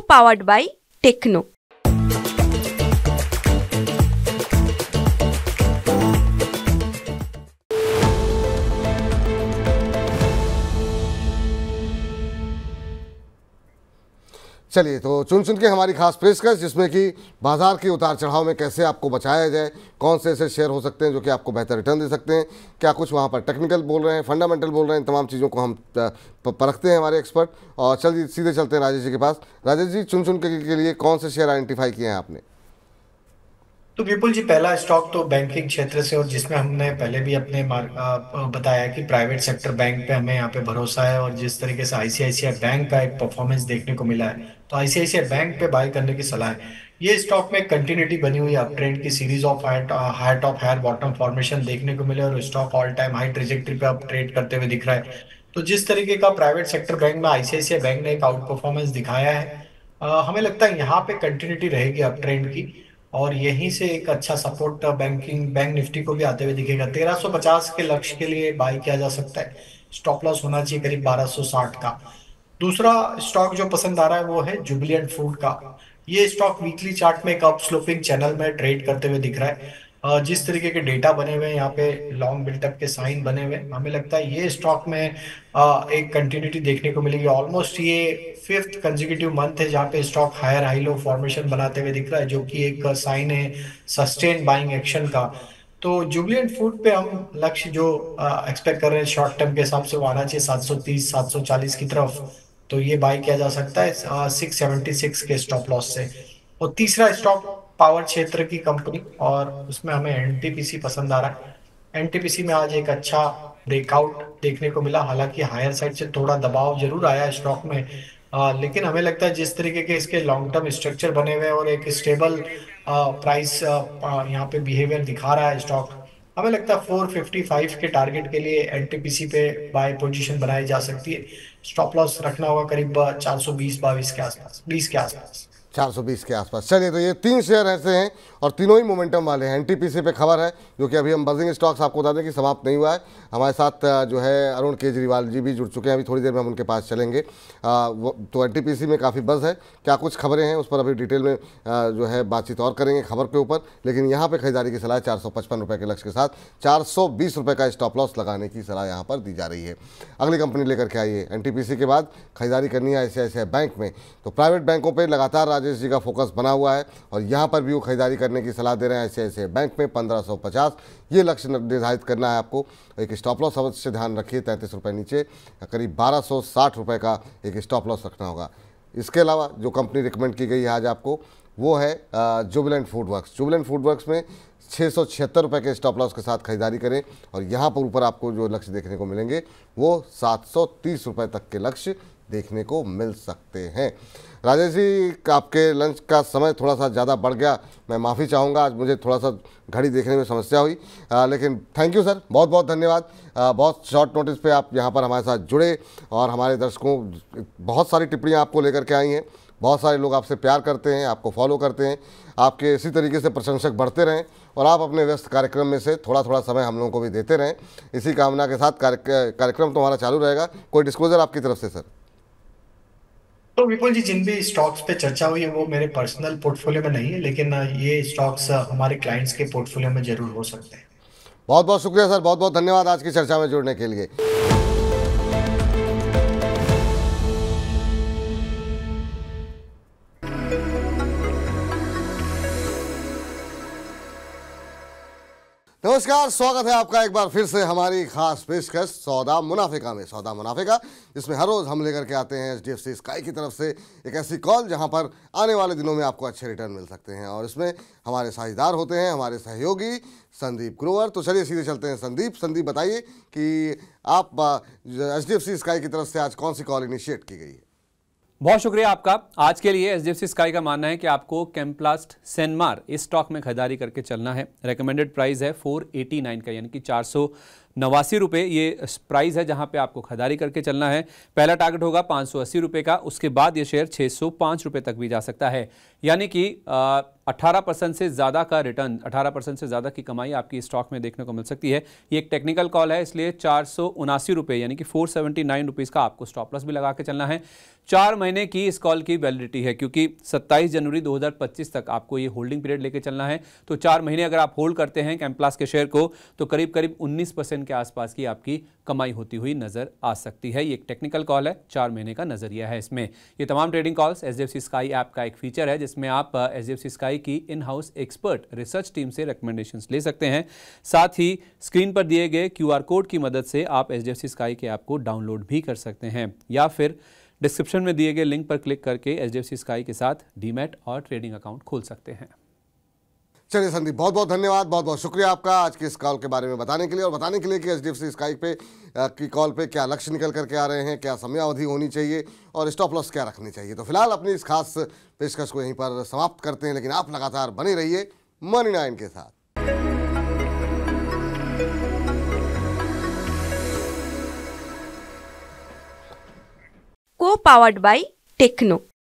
co-powered by Techno. चलिए तो चुन चुन के हमारी खास पेशकश जिसमें कि बाजार के उतार चढ़ाव में कैसे आपको बचाया जाए कौन से ऐसे शेयर हो सकते हैं जो कि आपको बेहतर रिटर्न दे सकते हैं क्या कुछ वहाँ पर टेक्निकल बोल रहे हैं फंडामेंटल बोल रहे हैं इन तमाम चीज़ों को हम परखते हैं हमारे एक्सपर्ट और चल सीधे चलते हैं राजेश जी के पास राजेश जी चुन चुन के, के लिए कौन से शेयर आइडेंटिफाई किए हैं आपने तो विपुल जी पहला स्टॉक तो बैंकिंग क्षेत्र से और जिसमें हमने पहले भी अपने बताया कि प्राइवेट सेक्टर बैंक पे हमें यहाँ पे भरोसा है और जिस तरीके से आईसीआईसीआई बैंक का एक परफॉर्मेंस देखने को मिला है तो आईसीआईसीआई बैंक पे बाय करने की सलाह है ये स्टॉक में कंटिन्यूटी बनी हुई अप ट्रेंड की series of higher top higher bottom formation देखने को मिले और stock all time high trajectory पे अप ट्रेड करते हुए दिख रहा है तो जिस तरीके का प्राइवेट सेक्टर बैंक में आईसीआईसीआई बैंक ने एक आउट परफॉर्मेंस दिखाया है आ, uh, हमें लगता है यहाँ पे कंटिन्यूटी रहेगी अप ट्रेंड की और यहीं से एक अच्छा सपोर्ट बैंकिंग बैंक निफ्टी को भी आते हुए दिखेगा तेरह के लक्ष्य के लिए बाय किया जा सकता है स्टॉप लॉस होना चाहिए करीब बारह का दूसरा स्टॉक जो पसंद आ रहा है वो है जुबिलियन फूड का ये स्टॉक वीकली चार्ट में एक अप स्लोपिंग चैनल में ट्रेड करते हुए दिख रहा है जिस तरीके के डेटा बने हुए हैं यहाँ पे लॉन्ग बिल्टअप के साइन बने हुए हमें लगता है ये स्टॉक में एक कंटिन्यूटी देखने को मिलेगी ऑलमोस्ट ये फिफ्थ कंजिक्यूटिव मंथ है जहाँ पे stock higher high low formation बनाते हुए दिख रहा है जो कि एक साइन है सस्टेन बाइंग एक्शन का तो जुबलियन फूड पे हम लक्ष्य जो एक्सपेक्ट कर रहे हैं शॉर्ट टर्म के हिसाब से वो आना चाहिए 730 740 की तरफ तो ये बाई किया जा सकता है सिक्स सेवेंटी सिक्स के स्टॉप लॉस से और तीसरा स्टॉक पावर क्षेत्र की कंपनी और उसमें हमें एन पसंद आ रहा है एन में आज एक अच्छा ब्रेकआउट देखने को मिला हालांकि हायर साइड से थोड़ा दबाव जरूर आया स्टॉक में आ, लेकिन हमें लगता है जिस तरीके के इसके लॉन्ग टर्म स्ट्रक्चर बने हुए हैं और एक स्टेबल प्राइस यहाँ पे बिहेवियर दिखा रहा है स्टॉक हमें लगता है 455 के टारगेट के लिए एनटीपीसी पे बाय पोजीशन बनाई जा सकती है स्टॉप लॉस रखना होगा करीब 420 बाईस के आसपास 20 के आसपास 420 के आसपास चलिए तो ये तीन शेयर ऐसे हैं और तीनों ही मोमेंटम वाले हैं एनटीपीसी पे खबर है जो कि अभी हम बर्जिंग स्टॉक्स आपको बता दें कि समाप्त नहीं हुआ है हमारे साथ जो है अरुण केजरीवाल जी भी जुड़ चुके हैं अभी थोड़ी देर में हम उनके पास चलेंगे आ, वो, तो एनटीपीसी में काफ़ी बस है क्या कुछ खबरें हैं उस पर अभी डिटेल में आ, जो है बातचीत और करेंगे खबर के ऊपर लेकिन यहाँ पर खरीदारी की सलाह चार के लक्ष्य के साथ चार का स्टॉप लॉस लगाने की सलाह यहाँ पर दी जा रही है अगली कंपनी लेकर के आइए एन के बाद खरीदारी करनी है ऐसे ऐसे बैंक में तो प्राइवेट बैंकों पर लगातार राजेश जी का फोकस बना हुआ है और यहाँ पर भी वो खरीदारी करने की सलाह दे रहे हैं ऐसे ऐसे बैंक में पंद्रह सौ पचास ये लक्ष्य निर्धारित करना है आपको एक स्टॉप लॉस अवश्य ध्यान रखिए तैंतीस रुपये नीचे करीब बारह सौ साठ रुपये का एक स्टॉप लॉस रखना होगा इसके अलावा जो कंपनी रिकमेंड की गई है आज आपको वो है Jubilant food works Jubilant food works में छः सौ छिहत्तर रुपये के स्टॉप लॉस के साथ खरीदारी करें और यहाँ पर ऊपर आपको जो लक्ष्य देखने को मिलेंगे वो सात सौ तीस रुपये तक के लक्ष्य देखने को मिल सकते हैं राजेश जी आपके लंच का समय थोड़ा सा ज़्यादा बढ़ गया मैं माफ़ी चाहूँगा आज मुझे थोड़ा सा घड़ी देखने में समस्या हुई आ, लेकिन थैंक यू सर बहुत बहुत धन्यवाद आ, बहुत शॉर्ट नोटिस पे आप यहाँ पर हमारे साथ जुड़े और हमारे दर्शकों बहुत सारी टिप्पणियाँ आपको लेकर के आई हैं बहुत सारे लोग आपसे प्यार करते हैं आपको फॉलो करते हैं आपके इसी तरीके से प्रशंसक बढ़ते रहें और आप अपने व्यस्त कार्यक्रम में से थोड़ा थोड़ा समय हम लोगों को भी देते रहें इसी कामना के साथ कार्यक्रम तो हमारा चालू रहेगा कोई डिस्क्लोज़र आपकी तरफ से सर तो विपुल जी जिन भी स्टॉक्स पे चर्चा हुई है वो मेरे पर्सनल पोर्टफोलियो में नहीं है लेकिन ये स्टॉक्स हमारे क्लाइंट्स के पोर्टफोलियो में जरूर हो सकते हैं बहुत बहुत शुक्रिया सर बहुत बहुत धन्यवाद आज की चर्चा में जुड़ने के लिए नमस्कार स्वागत है आपका एक बार फिर से हमारी खास पेशकश सौदा मुनाफिका में सौदा मुनाफिका जिसमें हर रोज़ हम लेकर के आते हैं H D F C sky की तरफ से एक ऐसी कॉल जहां पर आने वाले दिनों में आपको अच्छे रिटर्न मिल सकते हैं और इसमें हमारे साझेदार होते हैं हमारे सहयोगी संदीप ग्रोवर तो चलिए सीधे चलते हैं संदीप संदीप बताइए कि आप H D F C sky की तरफ से आज कौन सी कॉल इनिशिएट की गई है बहुत शुक्रिया आपका आज के लिए एच स्काई का मानना है कि आपको कैम्प्लास्ट सेनमार इस स्टॉक में खरीदारी करके चलना है रेकमेंडेड प्राइस है 489 का यानी कि चार सौ नवासी रुपये ये प्राइस है जहां पे आपको खरीदारी करके चलना है पहला टारगेट होगा पाँच सौ अस्सी रुपये का उसके बाद ये शेयर छः सौ पाँच रुपये तक भी जा सकता है यानी कि 18 परसेंट से ज़्यादा का रिटर्न 18 परसेंट से ज़्यादा की कमाई आपकी स्टॉक में देखने को मिल सकती है ये एक टेक्निकल कॉल है इसलिए चार सौ उनासी रुपए यानी कि फोर सेवेंटी नाइन रुपीज का आपको स्टॉप लॉस भी लगा के चलना है चार महीने की इस कॉल की वैलिडिटी है क्योंकि 27 जनवरी 2025 तक आपको ये होल्डिंग पीरियड लेके चलना है तो चार महीने अगर आप होल्ड करते हैं कैम्प्लास के शेयर को तो करीब करीब उन्नीस परसेंट के आसपास की आपकी कमाई होती हुई नज़र आ सकती है ये एक टेक्निकल कॉल है चार महीने का नज़रिया है इसमें ये तमाम trading calls H Sky app का एक फीचर है जिसमें आप एच स्काई पीआई की in house expert research team से रिकमेंडेशन ले सकते हैं साथ ही स्क्रीन पर दिए गए क्यू कोड की मदद से आप एच डी स्काई के ऐप को डाउनलोड भी कर सकते हैं या फिर डिस्क्रिप्शन में दिए गए लिंक पर क्लिक करके एच स्काई के साथ डीमेट और ट्रेडिंग अकाउंट खोल सकते हैं चलिए संदीप बहुत बहुत धन्यवाद बहुत बहुत शुक्रिया आपका आज के इस कॉल के बारे में बताने के लिए और बताने के लिए कि H D F C Sky पे की कॉल पे क्या लक्ष्य निकल कर के आ रहे हैं क्या समयावधि होनी चाहिए और स्टॉप लॉस क्या रखनी चाहिए तो फिलहाल अपनी इस खास पेशकश को यहीं पर समाप्त करते हैं लेकिन आप लगातार बने रहिए मनी नाइन के साथ को पावर्ड बाई टेक्नो